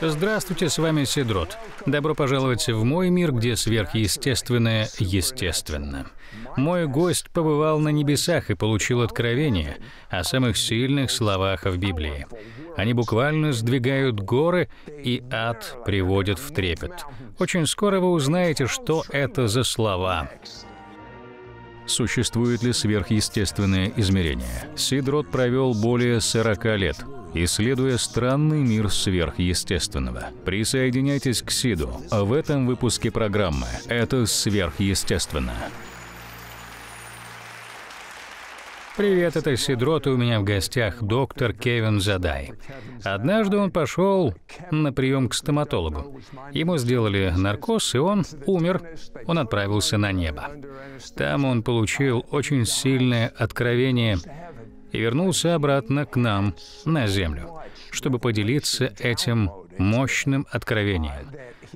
Здравствуйте, с вами Сидрот. Добро пожаловать в мой мир, где сверхъестественное естественно. Мой гость побывал на небесах и получил откровение о самых сильных словах в Библии. Они буквально сдвигают горы, и ад приводит в трепет. Очень скоро вы узнаете, что это за слова существует ли сверхъестественное измерение. Сидрот провел более 40 лет, исследуя странный мир сверхъестественного. Присоединяйтесь к Сиду в этом выпуске программы «Это сверхъестественно». Привет, это Сидрот, и у меня в гостях доктор Кевин Задай. Однажды он пошел на прием к стоматологу. Ему сделали наркоз, и он умер. Он отправился на небо. Там он получил очень сильное откровение и вернулся обратно к нам, на Землю, чтобы поделиться этим мощным откровением.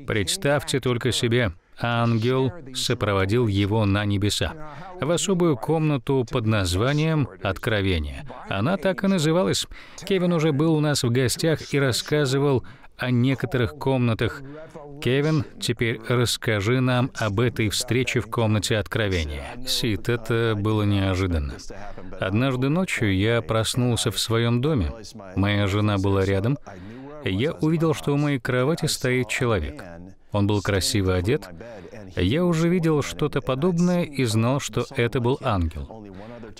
Представьте только себе, ангел сопроводил его на небеса, в особую комнату под названием «Откровение». Она так и называлась. Кевин уже был у нас в гостях и рассказывал о некоторых комнатах. Кевин, теперь расскажи нам об этой встрече в комнате Откровения. Сид, это было неожиданно. Однажды ночью я проснулся в своем доме. Моя жена была рядом. Я увидел, что у моей кровати стоит человек. Он был красиво одет. Я уже видел что-то подобное и знал, что это был ангел.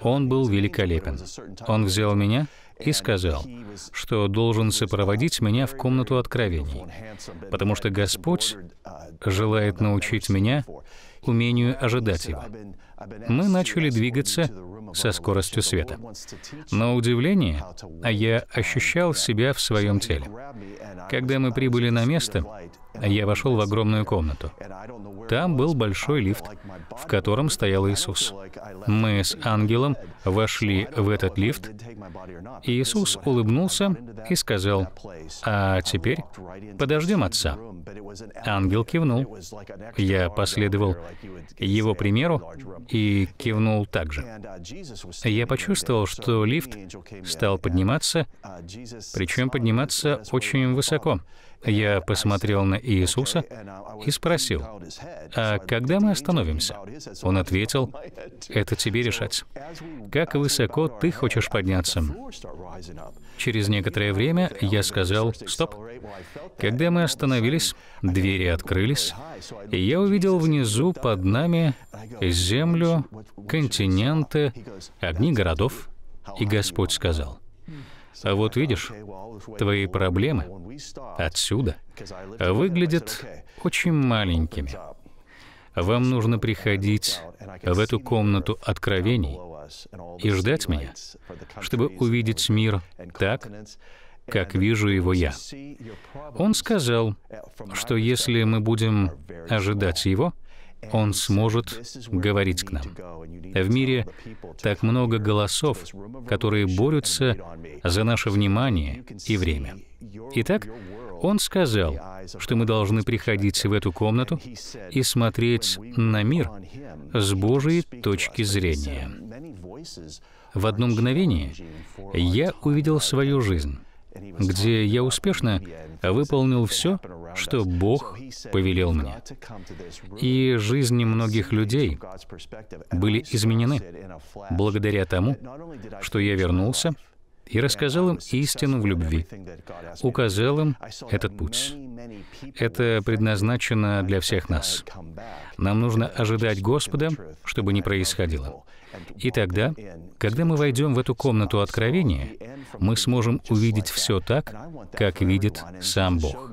Он был великолепен. Он взял меня и сказал, что должен сопроводить меня в комнату откровений, потому что Господь желает научить меня умению ожидать его. Мы начали двигаться со скоростью света. На удивление, я ощущал себя в своем теле. Когда мы прибыли на место, я вошел в огромную комнату. Там был большой лифт, в котором стоял Иисус. Мы с ангелом вошли в этот лифт, и Иисус улыбнулся и сказал, «А теперь подождем Отца». Ангел кивнул. Я последовал его примеру и кивнул также. Я почувствовал, что лифт стал подниматься, причем подниматься очень высоко. Я посмотрел на Иисуса и спросил, «А когда мы остановимся?» Он ответил, «Это тебе решать. Как высоко ты хочешь подняться?» Через некоторое время я сказал, «Стоп». Когда мы остановились, двери открылись, и я увидел внизу под нами землю, континенты, огни городов, и Господь сказал, а вот видишь, твои проблемы отсюда выглядят очень маленькими. Вам нужно приходить в эту комнату откровений и ждать меня, чтобы увидеть мир так, как вижу его я. Он сказал, что если мы будем ожидать его, он сможет говорить к нам. В мире так много голосов, которые борются за наше внимание и время. Итак, он сказал, что мы должны приходить в эту комнату и смотреть на мир с Божьей точки зрения. В одно мгновение я увидел свою жизнь где я успешно выполнил все, что Бог повелел мне. И жизни многих людей были изменены благодаря тому, что я вернулся и рассказал им истину в любви, указал им этот путь. Это предназначено для всех нас. Нам нужно ожидать Господа, чтобы не происходило. И тогда, когда мы войдем в эту комнату откровения, мы сможем увидеть все так, как видит сам Бог.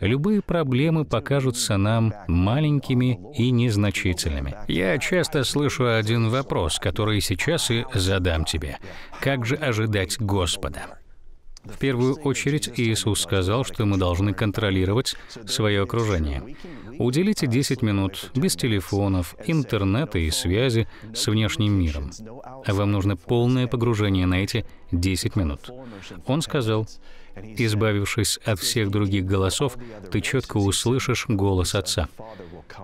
Любые проблемы покажутся нам маленькими и незначительными. Я часто слышу один вопрос, который сейчас и задам тебе. Как же ожидать Господа? В первую очередь Иисус сказал, что мы должны контролировать свое окружение. Уделите 10 минут без телефонов, интернета и связи с внешним миром. Вам нужно полное погружение на эти 10 минут. Он сказал, Избавившись от всех других голосов, ты четко услышишь голос Отца.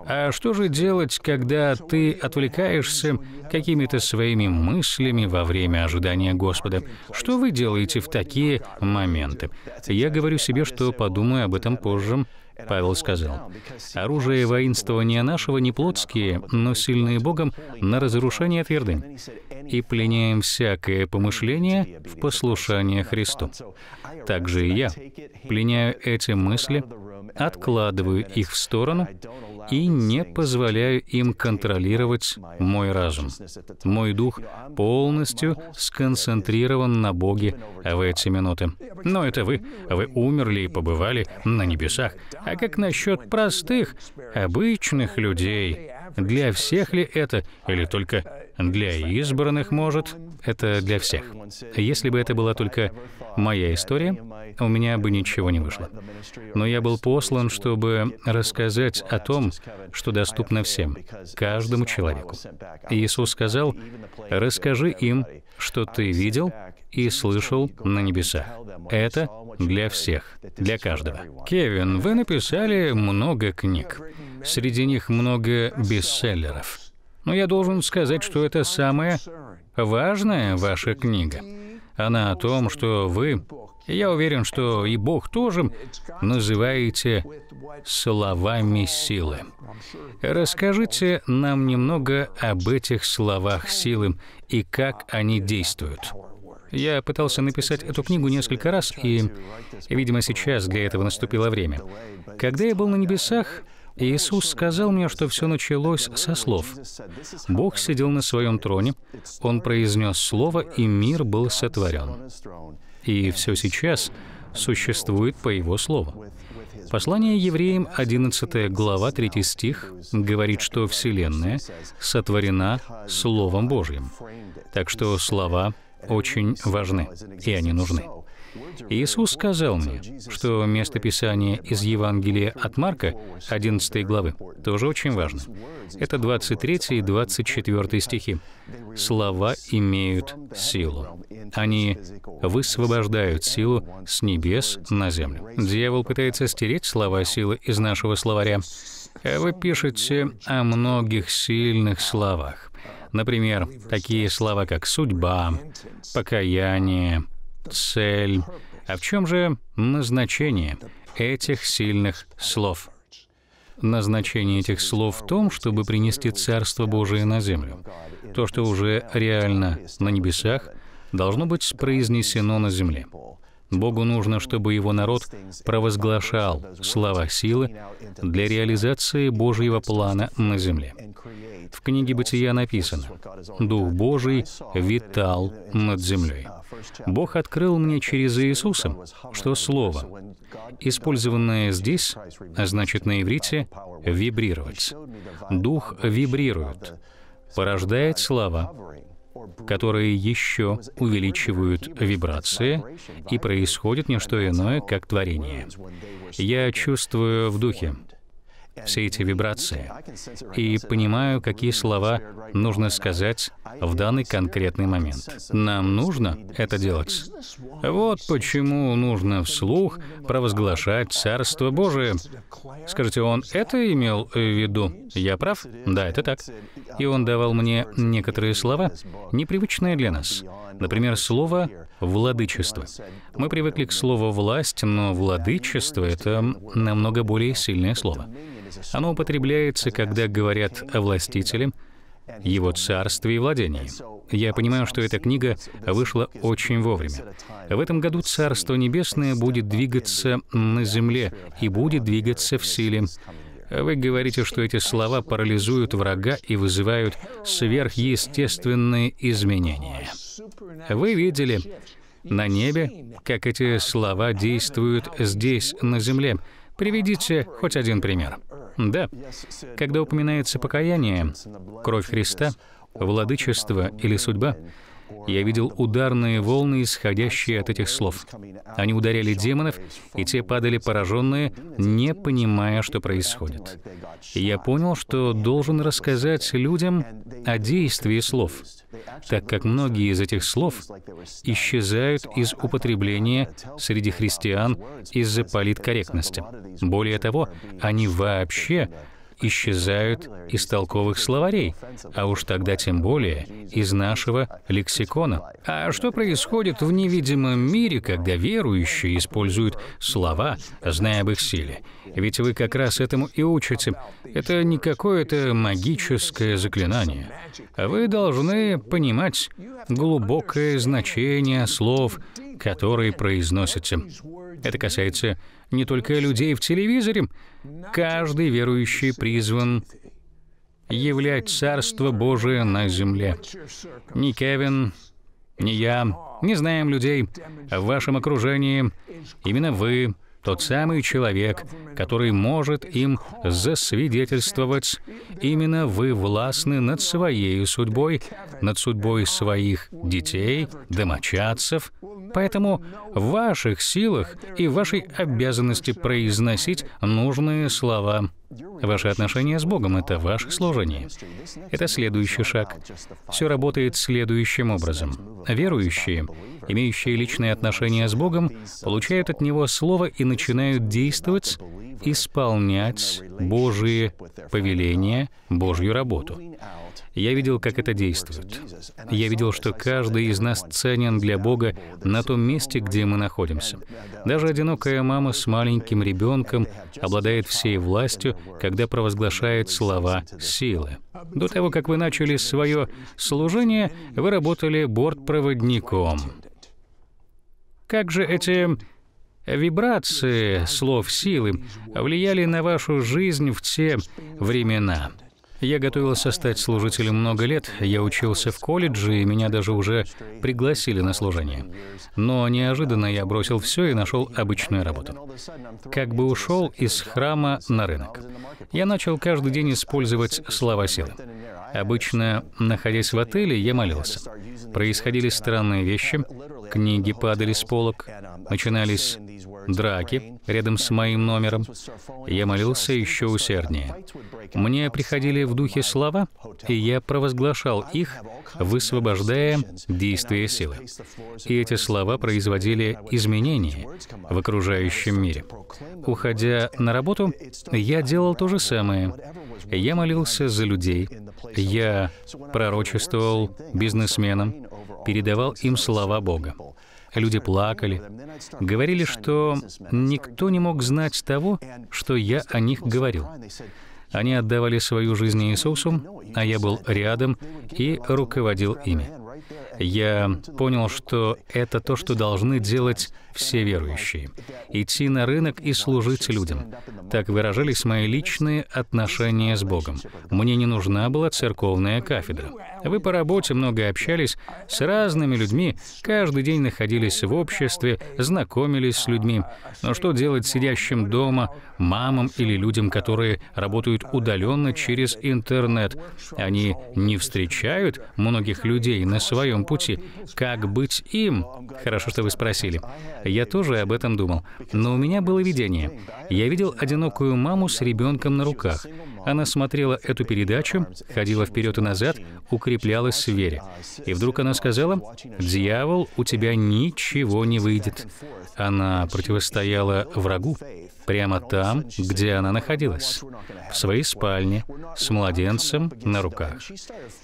А что же делать, когда ты отвлекаешься какими-то своими мыслями во время ожидания Господа? Что вы делаете в такие моменты? Я говорю себе, что подумаю об этом позже. Павел сказал, «Оружие воинствования нашего не плотские, но сильные Богом на разрушение твердынь, и пленяем всякое помышление в послушание Христу. Также и я пленяю эти мысли откладываю их в сторону и не позволяю им контролировать мой разум. Мой дух полностью сконцентрирован на Боге в эти минуты. Но это вы. Вы умерли и побывали на небесах. А как насчет простых, обычных людей? Для всех ли это или только для избранных может, это для всех. Если бы это была только моя история, у меня бы ничего не вышло. Но я был послан, чтобы рассказать о том, что доступно всем, каждому человеку. Иисус сказал, «Расскажи им, что ты видел и слышал на небесах». Это для всех, для каждого. Кевин, вы написали много книг. Среди них много бестселлеров. Но я должен сказать, что это самая важная ваша книга. Она о том, что вы, я уверен, что и Бог тоже, называете словами силы. Расскажите нам немного об этих словах силы и как они действуют. Я пытался написать эту книгу несколько раз, и, видимо, сейчас для этого наступило время. Когда я был на небесах, Иисус сказал мне, что все началось со слов. Бог сидел на своем троне, Он произнес слово, и мир был сотворен. И все сейчас существует по Его слову. Послание евреям, 11 глава, 3 стих, говорит, что Вселенная сотворена Словом Божьим. Так что слова очень важны, и они нужны. Иисус сказал мне, что местописание из Евангелия от Марка, 11 главы, тоже очень важно. Это 23 и 24 стихи. «Слова имеют силу. Они высвобождают силу с небес на землю». Дьявол пытается стереть слова силы из нашего словаря. Вы пишете о многих сильных словах. Например, такие слова, как «судьба», «покаяние», цель. А в чем же назначение этих сильных слов? Назначение этих слов в том, чтобы принести Царство Божие на землю. То, что уже реально на небесах, должно быть произнесено на земле. Богу нужно, чтобы его народ провозглашал слова силы для реализации Божьего плана на земле. В книге Бытия написано, «Дух Божий витал над землей». Бог открыл мне через Иисуса, что слово, использованное здесь, значит на иврите «вибрировать». Дух вибрирует, порождает слова, которые еще увеличивают вибрации, и происходит не что иное, как творение. Я чувствую в духе, все эти вибрации и понимаю, какие слова нужно сказать в данный конкретный момент. Нам нужно это делать. Вот почему нужно вслух провозглашать Царство Божие. Скажите, он это имел в виду? Я прав? Да, это так. И он давал мне некоторые слова, непривычные для нас. Например, слово «владычество». Мы привыкли к слову «власть», но «владычество» — это намного более сильное слово. Оно употребляется, когда говорят о властителе, его царстве и владении. Я понимаю, что эта книга вышла очень вовремя. В этом году Царство Небесное будет двигаться на земле и будет двигаться в силе. Вы говорите, что эти слова парализуют врага и вызывают сверхъестественные изменения. Вы видели на небе, как эти слова действуют здесь, на земле. Приведите хоть один пример. Да, когда упоминается покаяние, кровь Христа, владычество или судьба, я видел ударные волны, исходящие от этих слов. Они ударяли демонов, и те падали пораженные, не понимая, что происходит. И я понял, что должен рассказать людям о действии слов, так как многие из этих слов исчезают из употребления среди христиан из-за политкорректности. Более того, они вообще исчезают из толковых словарей, а уж тогда тем более из нашего лексикона. А что происходит в невидимом мире, когда верующие используют слова, зная об их силе? Ведь вы как раз этому и учите. Это не какое-то магическое заклинание. Вы должны понимать глубокое значение слов, которые произносите. Это касается не только людей в телевизоре. Каждый верующий призван являть Царство Божие на земле. Ни Кевин, ни я не знаем людей в вашем окружении. Именно вы — тот самый человек, который может им засвидетельствовать, именно вы властны над своей судьбой, над судьбой своих детей, домочадцев. Поэтому в ваших силах и в вашей обязанности произносить нужные слова. Ваши отношения с Богом — это ваше служение. Это следующий шаг. Все работает следующим образом. Верующие имеющие личные отношения с Богом, получают от Него Слово и начинают действовать, исполнять Божие повеления, Божью работу. Я видел, как это действует. Я видел, что каждый из нас ценен для Бога на том месте, где мы находимся. Даже одинокая мама с маленьким ребенком обладает всей властью, когда провозглашает слова силы. До того, как вы начали свое служение, вы работали бортпроводником. Как же эти вибрации слов силы влияли на вашу жизнь в те времена? Я готовился стать служителем много лет, я учился в колледже, и меня даже уже пригласили на служение. Но неожиданно я бросил все и нашел обычную работу. Как бы ушел из храма на рынок. Я начал каждый день использовать слова силы. Обычно, находясь в отеле, я молился. Происходили странные вещи. Книги падали с полок, начинались драки рядом с моим номером. Я молился еще усерднее. Мне приходили в духе слова, и я провозглашал их, высвобождая действие силы. И эти слова производили изменения в окружающем мире. Уходя на работу, я делал то же самое. Я молился за людей, я пророчествовал бизнесменам, передавал им слова Бога. Люди плакали, говорили, что никто не мог знать того, что я о них говорил. Они отдавали свою жизнь Иисусу, а я был рядом и руководил ими. Я понял, что это то, что должны делать все верующие, идти на рынок и служить людям. Так выражались мои личные отношения с Богом. Мне не нужна была церковная кафедра. Вы по работе много общались с разными людьми, каждый день находились в обществе, знакомились с людьми. Но что делать сидящим дома, мамам или людям, которые работают удаленно через интернет? Они не встречают многих людей на своем пути. Как быть им? Хорошо, что вы спросили. Я тоже об этом думал. Но у меня было видение. Я видел одинокую маму с ребенком на руках. Она смотрела эту передачу, ходила вперед и назад, укреплялась в вере. И вдруг она сказала, «Дьявол, у тебя ничего не выйдет». Она противостояла врагу прямо там, где она находилась, в своей спальне, с младенцем на руках.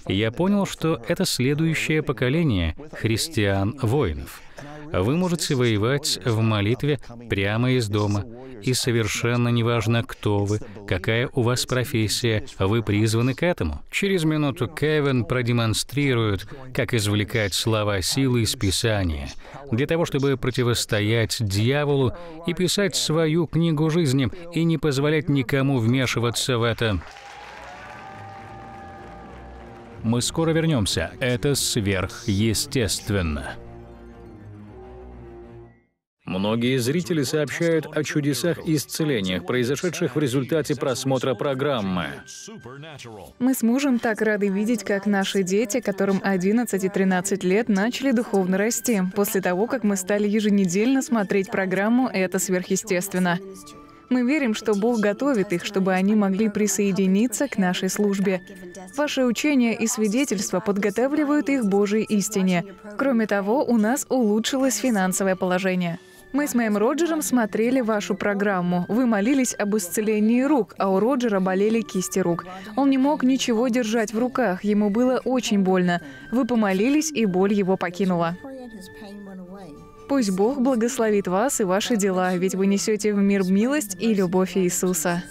И я понял, что это следующее поколение христиан-воинов — вы можете воевать в молитве прямо из дома. И совершенно неважно, кто вы, какая у вас профессия, вы призваны к этому. Через минуту Кевин продемонстрирует, как извлекать слова силы из Писания, для того, чтобы противостоять дьяволу и писать свою книгу жизни, и не позволять никому вмешиваться в это. Мы скоро вернемся. Это сверхъестественно. Многие зрители сообщают о чудесах и исцелениях, произошедших в результате просмотра программы. Мы с мужем так рады видеть, как наши дети, которым 11 и 13 лет, начали духовно расти. После того, как мы стали еженедельно смотреть программу «Это сверхъестественно». Мы верим, что Бог готовит их, чтобы они могли присоединиться к нашей службе. Ваши учения и свидетельства подготавливают их Божьей истине. Кроме того, у нас улучшилось финансовое положение. Мы с моим Роджером смотрели вашу программу. Вы молились об исцелении рук, а у Роджера болели кисти рук. Он не мог ничего держать в руках, ему было очень больно. Вы помолились, и боль его покинула. Пусть Бог благословит вас и ваши дела, ведь вы несете в мир милость и любовь Иисуса.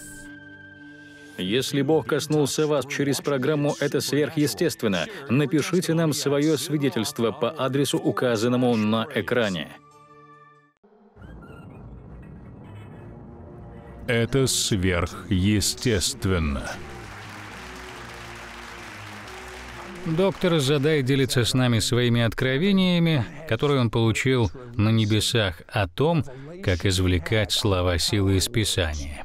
Если Бог коснулся вас через программу «Это сверхъестественно», напишите нам свое свидетельство по адресу, указанному на экране. Это сверхъестественно. Доктор Задай делится с нами своими откровениями, которые он получил на небесах, о том, как извлекать слова силы из Писания.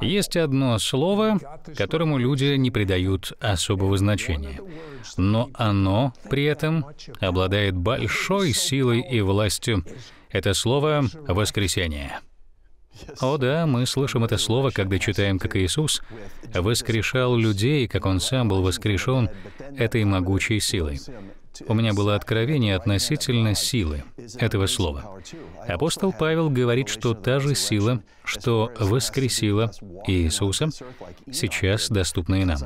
Есть одно слово, которому люди не придают особого значения, но оно при этом обладает большой силой и властью. Это слово «воскресение». О да, мы слышим это слово, когда читаем, как Иисус воскрешал людей, как Он сам был воскрешен этой могучей силой. У меня было откровение относительно силы этого слова. Апостол Павел говорит, что та же сила, что воскресила Иисуса, сейчас доступна и нам.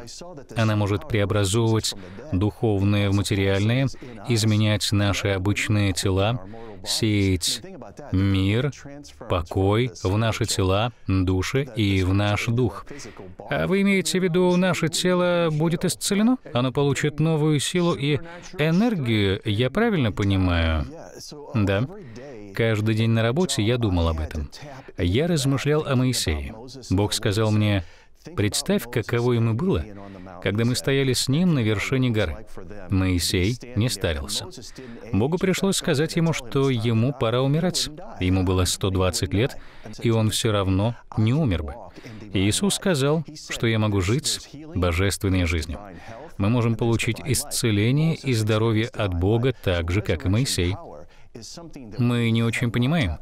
Она может преобразовывать духовное в материальное, изменять наши обычные тела, сеять мир, покой в наши тела, души и в наш дух. А вы имеете в виду, наше тело будет исцелено? Оно получит новую силу и энергию, я правильно понимаю? Да. Каждый день на работе я думал об этом. Я размышлял о Моисее. Бог сказал мне, Представь, каково ему было, когда мы стояли с ним на вершине горы. Моисей не старился. Богу пришлось сказать ему, что ему пора умирать. Ему было 120 лет, и он все равно не умер бы. И Иисус сказал, что я могу жить божественной жизнью. Мы можем получить исцеление и здоровье от Бога так же, как и Моисей. Мы не очень понимаем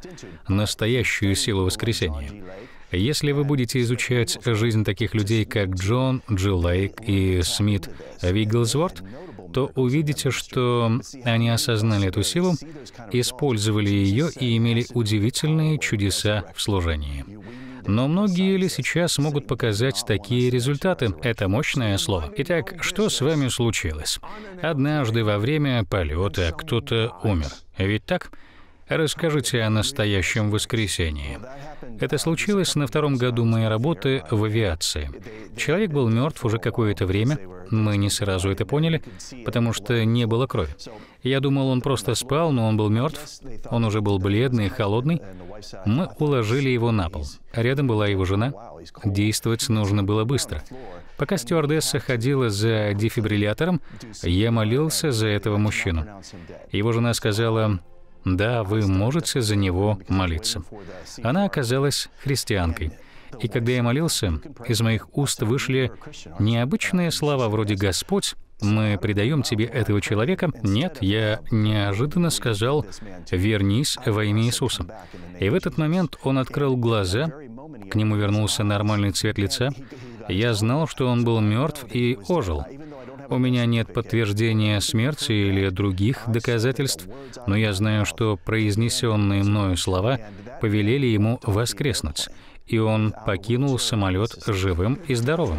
настоящую силу воскресения. Если вы будете изучать жизнь таких людей, как Джон, Джилл Лейк и Смит Вигглсворт, то увидите, что они осознали эту силу, использовали ее и имели удивительные чудеса в служении. Но многие ли сейчас могут показать такие результаты? Это мощное слово. Итак, что с вами случилось? Однажды во время полета кто-то умер. Ведь так? Расскажите о настоящем воскресении. Это случилось на втором году моей работы в авиации. Человек был мертв уже какое-то время. Мы не сразу это поняли, потому что не было крови. Я думал, он просто спал, но он был мертв. Он уже был бледный и холодный. Мы уложили его на пол. Рядом была его жена. Действовать нужно было быстро. Пока стюардесса ходила за дефибриллятором, я молился за этого мужчину. Его жена сказала, да, вы можете за него молиться. Она оказалась христианкой. И когда я молился, из моих уст вышли необычные слова вроде «Господь», мы предаем тебе этого человека? Нет, я неожиданно сказал, вернись во имя Иисуса. И в этот момент он открыл глаза, к нему вернулся нормальный цвет лица. Я знал, что он был мертв и ожил. У меня нет подтверждения смерти или других доказательств, но я знаю, что произнесенные мною слова повелели ему воскреснуть, и он покинул самолет живым и здоровым.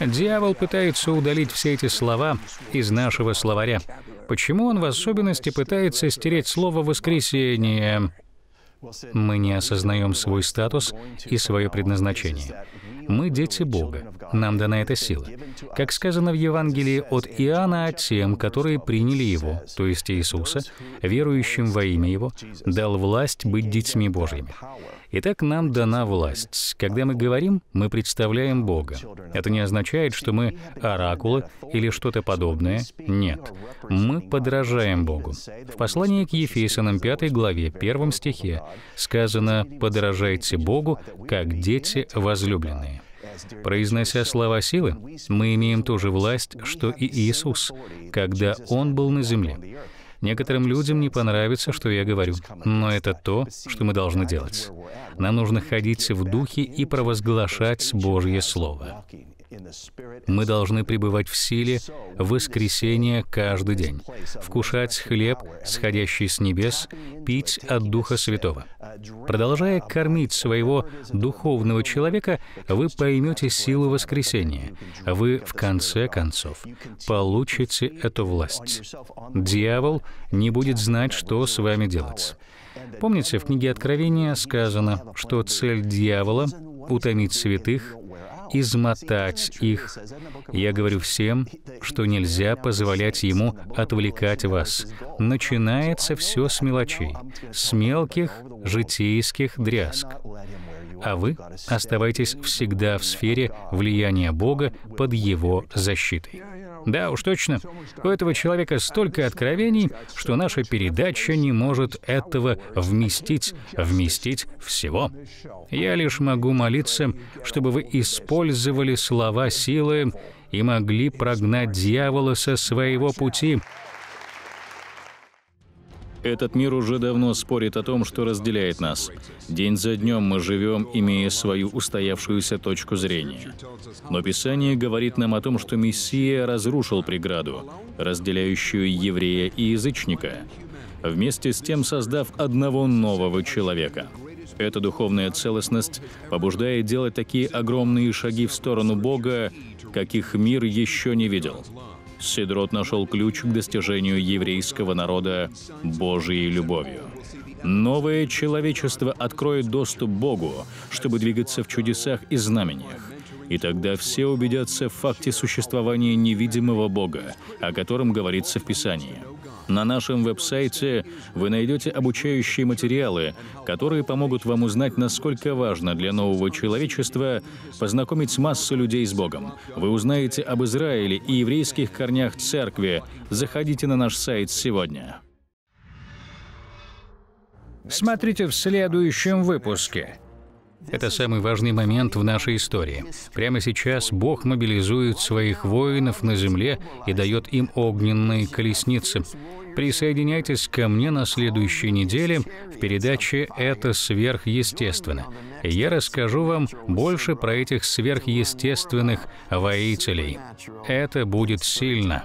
Дьявол пытается удалить все эти слова из нашего словаря. Почему он в особенности пытается стереть слово «воскресение»? Мы не осознаем свой статус и свое предназначение. Мы дети Бога, нам дана эта сила. Как сказано в Евангелии от Иоанна, тем, которые приняли Его, то есть Иисуса, верующим во имя Его, дал власть быть детьми Божьими. Итак, нам дана власть. Когда мы говорим, мы представляем Бога. Это не означает, что мы оракулы или что-то подобное. Нет. Мы подражаем Богу. В послании к Ефесянам 5 главе 1 стихе сказано «Подражайте Богу, как дети возлюбленные». Произнося слова силы, мы имеем ту же власть, что и Иисус, когда Он был на земле. Некоторым людям не понравится, что я говорю, но это то, что мы должны делать. Нам нужно ходить в духе и провозглашать Божье Слово. Мы должны пребывать в силе воскресения каждый день, вкушать хлеб, сходящий с небес, пить от Духа Святого. Продолжая кормить своего духовного человека, вы поймете силу воскресения. Вы, в конце концов, получите эту власть. Дьявол не будет знать, что с вами делать. Помните, в книге Откровения сказано, что цель дьявола — утомить святых, измотать их. Я говорю всем, что нельзя позволять ему отвлекать вас. Начинается все с мелочей, с мелких житейских дрязг. А вы оставайтесь всегда в сфере влияния Бога под Его защитой. Да, уж точно. У этого человека столько откровений, что наша передача не может этого вместить, вместить всего. Я лишь могу молиться, чтобы вы использовали слова силы и могли прогнать дьявола со своего пути. Этот мир уже давно спорит о том, что разделяет нас. День за днем мы живем, имея свою устоявшуюся точку зрения. Но Писание говорит нам о том, что Мессия разрушил преграду, разделяющую еврея и язычника, вместе с тем создав одного нового человека. Эта духовная целостность побуждает делать такие огромные шаги в сторону Бога, каких мир еще не видел. Сидрот нашел ключ к достижению еврейского народа Божьей любовью. Новое человечество откроет доступ Богу, чтобы двигаться в чудесах и знамениях. И тогда все убедятся в факте существования невидимого Бога, о котором говорится в Писании. На нашем веб-сайте вы найдете обучающие материалы, которые помогут вам узнать, насколько важно для нового человечества познакомить массу людей с Богом. Вы узнаете об Израиле и еврейских корнях церкви. Заходите на наш сайт сегодня. Смотрите в следующем выпуске. Это самый важный момент в нашей истории. Прямо сейчас Бог мобилизует своих воинов на земле и дает им огненные колесницы. Присоединяйтесь ко мне на следующей неделе в передаче «Это сверхъестественно». Я расскажу вам больше про этих сверхъестественных воителей. Это будет сильно.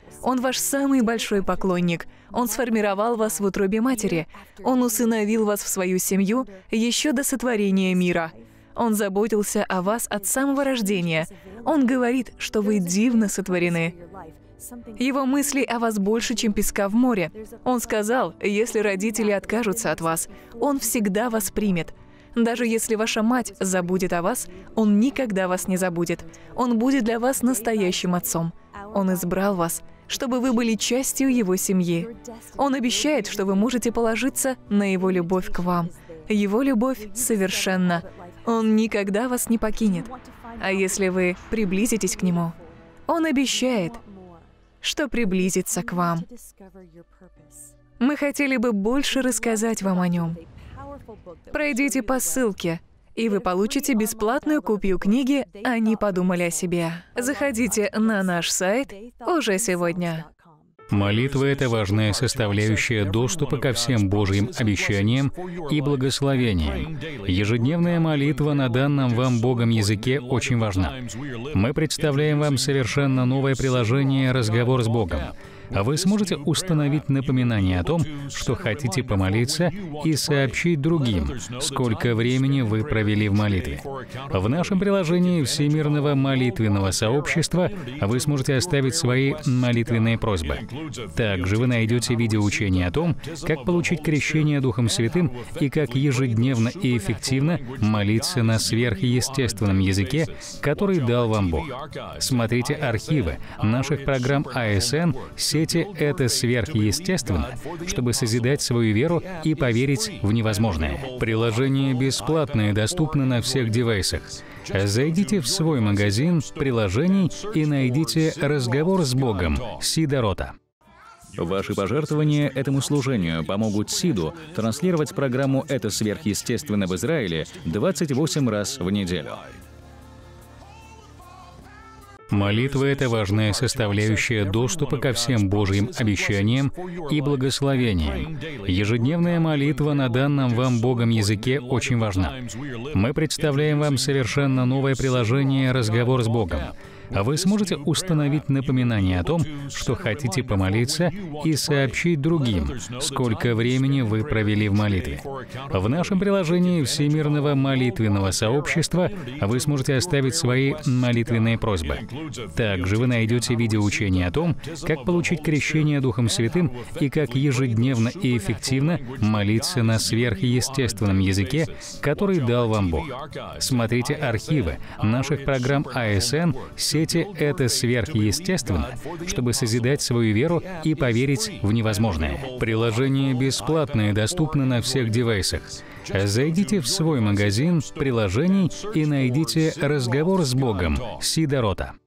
Он ваш самый большой поклонник. Он сформировал вас в утробе матери. Он усыновил вас в свою семью еще до сотворения мира. Он заботился о вас от самого рождения. Он говорит, что вы дивно сотворены. Его мысли о вас больше, чем песка в море. Он сказал, если родители откажутся от вас, он всегда вас примет. Даже если ваша мать забудет о вас, он никогда вас не забудет. Он будет для вас настоящим отцом. Он избрал вас – чтобы вы были частью его семьи. Он обещает, что вы можете положиться на его любовь к вам. Его любовь совершенна. Он никогда вас не покинет. А если вы приблизитесь к Нему, Он обещает, что приблизится к вам. Мы хотели бы больше рассказать вам о нем. Пройдите по ссылке и вы получите бесплатную копию книги «Они подумали о себе». Заходите на наш сайт уже сегодня. Молитва – это важная составляющая доступа ко всем Божьим обещаниям и благословениям. Ежедневная молитва на данном вам Богом языке очень важна. Мы представляем вам совершенно новое приложение «Разговор с Богом», а вы сможете установить напоминание о том, что хотите помолиться и сообщить другим, сколько времени вы провели в молитве. В нашем приложении Всемирного молитвенного сообщества вы сможете оставить свои молитвенные просьбы. Также вы найдете видеоучение о том, как получить крещение Духом Святым и как ежедневно и эффективно молиться на сверхъестественном языке, который дал вам Бог. Смотрите архивы наших программ АСН, 7 свете это сверхъестественно, чтобы созидать свою веру и поверить в невозможное. Приложение бесплатное, доступно на всех девайсах. Зайдите в свой магазин приложений и найдите «Разговор с Богом» Сидорота. Ваши пожертвования этому служению помогут СИДу транслировать программу «Это сверхъестественно» в Израиле 28 раз в неделю. Молитва – это важная составляющая доступа ко всем Божьим обещаниям и благословениям. Ежедневная молитва на данном вам Богом языке очень важна. Мы представляем вам совершенно новое приложение «Разговор с Богом» а вы сможете установить напоминание о том, что хотите помолиться и сообщить другим, сколько времени вы провели в молитве. В нашем приложении Всемирного молитвенного сообщества вы сможете оставить свои молитвенные просьбы. Также вы найдете видеоучение о том, как получить крещение Духом Святым и как ежедневно и эффективно молиться на сверхъестественном языке, который дал вам Бог. Смотрите архивы наших программ АСН, 7 свете это сверхъестественно, чтобы созидать свою веру и поверить в невозможное. Приложение бесплатное, доступно на всех девайсах. Зайдите в свой магазин приложений и найдите «Разговор с Богом» Сидорота.